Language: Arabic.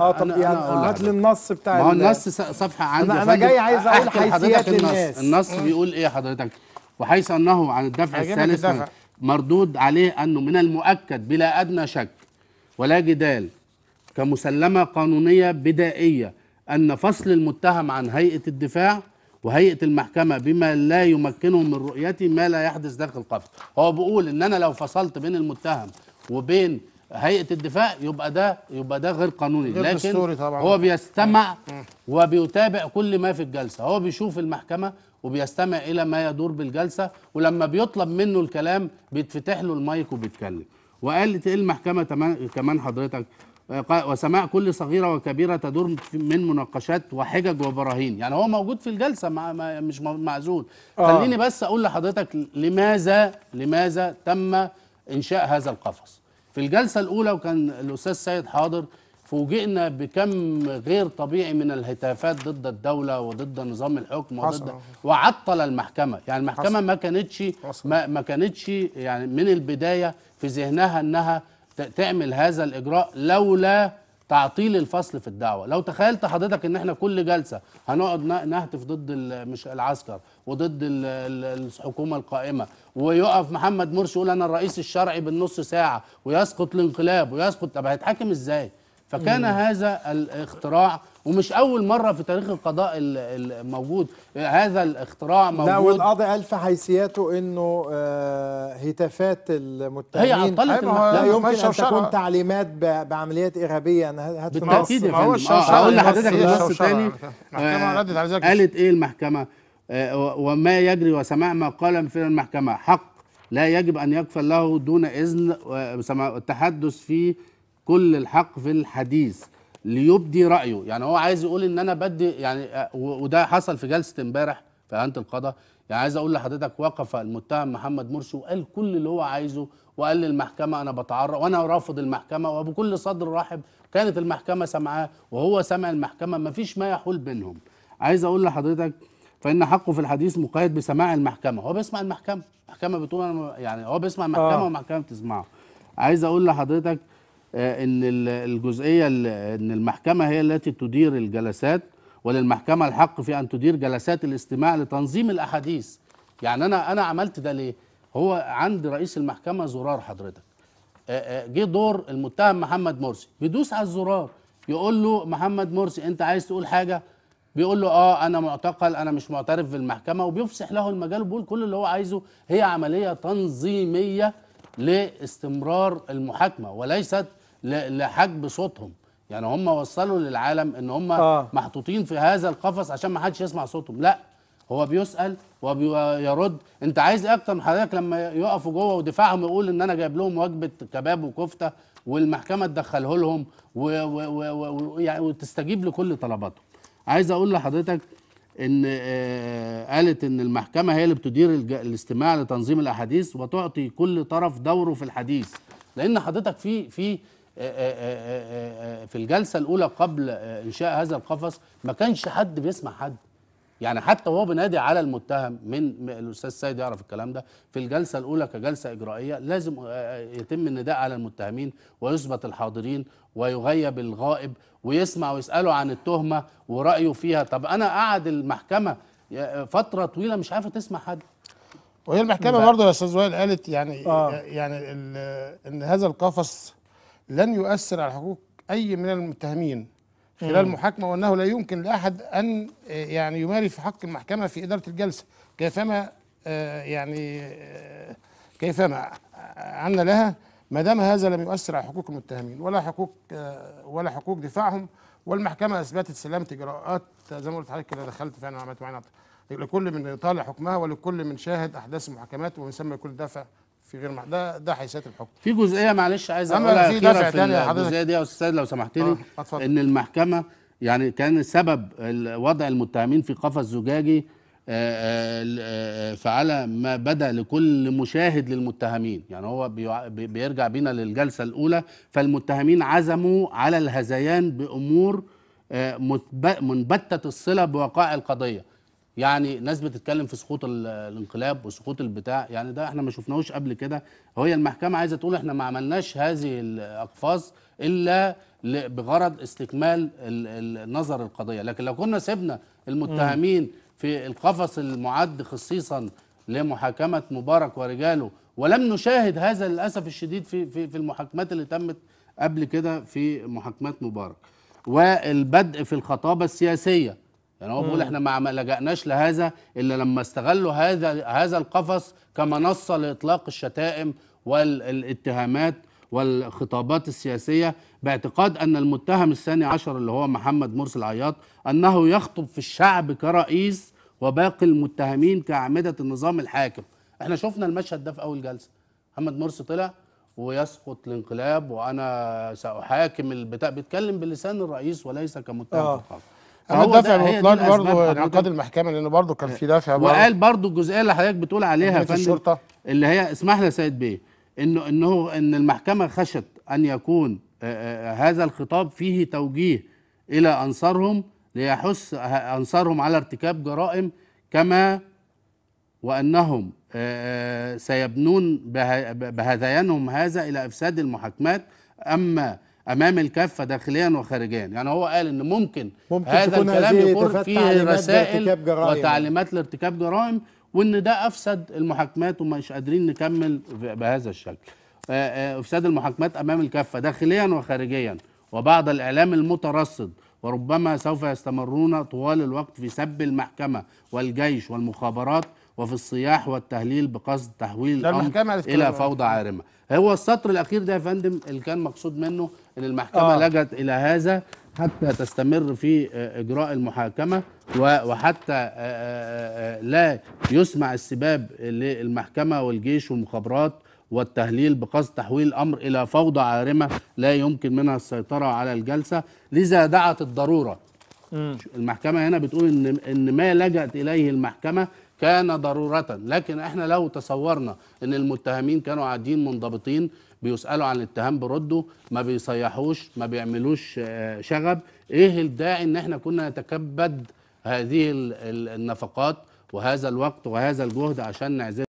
اه طب يعني هات لي النص بتاع ما هو النص صفحه عندي انا, أنا جاي عايز اقول حيثيات النص النص بيقول ايه حضرتك وحيث انه عن الدفع الثالث مردود عليه انه من المؤكد بلا ادنى شك ولا جدال كمسلمه قانونيه بدائيه ان فصل المتهم عن هيئه الدفاع وهيئه المحكمه بما لا يمكنهم من رؤيتي ما لا يحدث داخل القفص هو بيقول ان انا لو فصلت بين المتهم وبين هيئه الدفاع يبقى ده يبقى ده غير قانوني غير لكن طبعا. هو بيستمع وبيتابع كل ما في الجلسه هو بيشوف المحكمه وبيستمع الى ما يدور بالجلسه ولما بيطلب منه الكلام بيتفتح له المايك وبيتكلم وقالت ايه المحكمه كمان حضرتك وسماع كل صغيره وكبيره تدور من مناقشات وحجج وبراهين يعني هو موجود في الجلسه مع مش معزول آه. خليني بس اقول لحضرتك لماذا لماذا تم انشاء هذا القفص في الجلسة الأولى وكان الأستاذ سيد حاضر فوجئنا بكم غير طبيعي من الهتافات ضد الدولة وضد نظام الحكم وضد وعطل المحكمة يعني المحكمة حصل. ما كانتش ما, ما كانتش يعني من البداية في ذهنها أنها تعمل هذا الإجراء لولا تعطيل الفصل في الدعوه لو تخيلت حضرتك ان احنا كل جلسه هنقعد نهتف ضد مش العسكر وضد الحكومه القائمه ويقف محمد مرسي يقول انا الرئيس الشرعي بالنص ساعه ويسقط الانقلاب ويسقط طب هيتحاكم ازاي فكان هذا الاختراع ومش اول مره في تاريخ القضاء الموجود هذا الاختراع موجود لا والقاضي قال في حيثياته انه آه، هتافات المتهمين هي عطلت أيوة، لا يمكن ان تكون تعليمات بعمليات ارهابيه انا بالتاكيد يا فندم هقول آه، آه، لحضرتك النص تاني قالت ايه المحكمه وما يجري وسماع ما قال في المحكمه حق لا يجب ان يكفل له دون اذن التحدث فيه كل الحق في الحديث ليبدي رايه يعني هو عايز يقول ان انا بدي يعني وده حصل في جلسه امبارح في اهانه القضاء يعني عايز اقول لحضرتك وقف المتهم محمد مرسي وقال كل اللي هو عايزه وقال للمحكمه انا بتعرض وانا رافض المحكمه وبكل صدر رحب كانت المحكمه سامعاه وهو سمع المحكمه ما فيش ما يحول بينهم عايز اقول لحضرتك فان حقه في الحديث مقيد بسماع المحكمه هو بيسمع المحكمه المحكمه بتقول انا يعني هو بيسمع المحكمه آه. والمحكمه بتسمعه عايز اقول لحضرتك آه، ان الجزئيه ان المحكمه هي التي تدير الجلسات وللمحكمه الحق في ان تدير جلسات الاستماع لتنظيم الاحاديث يعني انا انا عملت ده ليه هو عند رئيس المحكمه زرار حضرتك آه، آه، جه دور المتهم محمد مرسي بيدوس على الزرار يقول له محمد مرسي انت عايز تقول حاجه بيقول له اه انا معتقل انا مش معترف في المحكمه وبيفسح له المجال وبيقول كل اللي هو عايزه هي عمليه تنظيميه لاستمرار المحاكمه وليست لحجب صوتهم يعني هم وصلوا للعالم ان هم آه. محطوطين في هذا القفص عشان ما حدش يسمع صوتهم لا هو بيسال ويرد انت عايز ايه اكتر من حضرتك لما يقفوا جوه ودفاعهم يقول ان انا جايب لهم وجبه كباب وكفته والمحكمه تدخله لهم يعني وتستجيب لكل طلباتهم عايز اقول لحضرتك ان آه، قالت ان المحكمه هي اللي بتدير الاستماع لتنظيم الاحاديث وتعطي كل طرف دوره في الحديث لان حضرتك في في آه، آه، آه، في الجلسه الاولى قبل انشاء هذا القفص ما كانش حد بيسمع حد يعني حتى وهو بينادي على المتهم من الاستاذ سيد يعرف الكلام ده في الجلسه الاولى كجلسه اجرائيه لازم يتم النداء على المتهمين ويثبت الحاضرين ويغيب الغائب ويسمع ويساله عن التهمه ورايه فيها طب انا قاعد المحكمه فتره طويله مش عارفه تسمع حد وهي المحكمه برضه يا استاذ وائل قالت يعني آه. يعني ان هذا القفص لن يؤثر على حقوق أي من المتهمين خلال المحاكمة وأنه لا يمكن لأحد أن آه، يعني يماري في حق المحكمة في إدارة الجلسة كيفما آه، يعني آه، كيفما عنا لها ما دام هذا لم يؤثر على حقوق المتهمين ولا حقوق ولا حقوق دفاعهم والمحكمة أثبتت سلامة إجراءات زي ما قلت لحضرتك كده دخلت فعلا وعملت معانا لكل من يطالع حكمها ولكل من شاهد أحداث المحاكمات ومن ثم يكون دافع في غير محل ده ده حيثيات الحكم في جزئيه معلش عايز اقول في دفع تاني الجزئيه دي يا استاذ لو سمحت لي آه. ان المحكمه يعني كان سبب وضع المتهمين في قفص زجاجي آه، آه، آه، فعل ما بدا لكل مشاهد للمتهمين يعني هو بيرجع بينا للجلسه الاولى فالمتهمين عزموا على الهذيان بامور منبته الصله بوقائع القضيه يعني ناس بتتكلم في سقوط الانقلاب وسقوط البتاع يعني ده احنا ما شفناهوش قبل كده هي المحكمه عايزه تقول احنا ما عملناش هذه الاقفاص الا بغرض استكمال النظر القضيه لكن لو كنا سيبنا المتهمين في القفص المعد خصيصا لمحاكمه مبارك ورجاله ولم نشاهد هذا للاسف الشديد في في في المحاكمات اللي تمت قبل كده في محاكمات مبارك والبدء في الخطابه السياسيه يعني هو بيقول احنا ما لجأناش لهذا الا لما استغلوا هذا هذا القفص كمنصه لاطلاق الشتائم والاتهامات والخطابات السياسيه باعتقاد ان المتهم الثاني عشر اللي هو محمد مرسي العياط انه يخطب في الشعب كرئيس وباقي المتهمين كاعمده النظام الحاكم احنا شفنا المشهد ده في اول جلسه محمد مرسي طلع ويسقط الانقلاب وانا ساحاكم البتاع بيتكلم بلسان الرئيس وليس كمتهم آه. في القصر انا دافع ببطلان برضه انعقاد المحكمه لان برضه كان في دافع برضه وقال برضه الجزئيه اللي حضرتك بتقول عليها في الشرطه اللي هي اسمح لي يا سيد بيه انه انه ان المحكمه خشت ان يكون آه، آه، آه، هذا الخطاب فيه توجيه الى انصارهم ليحث انصارهم على ارتكاب جرائم كما وانهم سيبنون بهذيانهم هذا الى افساد المحاكمات اما امام الكافه داخليا وخارجيا يعني هو قال ان ممكن, ممكن هذا الكلام يكون فيه رسائل وتعليمات لارتكاب جرائم وان ده افسد المحاكمات ومش قادرين نكمل بهذا الشكل آه، آه، افساد المحاكمات امام الكافه داخليا وخارجيا وبعض الاعلام المترصد وربما سوف يستمرون طوال الوقت في سب المحكمه والجيش والمخابرات وفي الصياح والتهليل بقصد تحويل الامر الى فوضى عارمه هو السطر الاخير ده يا فندم اللي كان مقصود منه ان المحكمه آه. لجت الى هذا حتى تستمر في آه، اجراء المحاكمه وحتى آه، آه، لا يسمع السباب للمحكمه والجيش والمخابرات والتهليل بقصد تحويل الامر الى فوضى عارمه لا يمكن منها السيطره على الجلسه لذا دعت الضروره المحكمه هنا بتقول ان ان ما لجأت اليه المحكمه كان ضرورة لكن احنا لو تصورنا ان المتهمين كانوا قاعدين منضبطين بيسألوا عن الاتهام بردوا ما بيصيحوش ما بيعملوش آه، شغب ايه الداعي ان احنا كنا نتكبد هذه النفقات وهذا الوقت وهذا الجهد عشان نعزل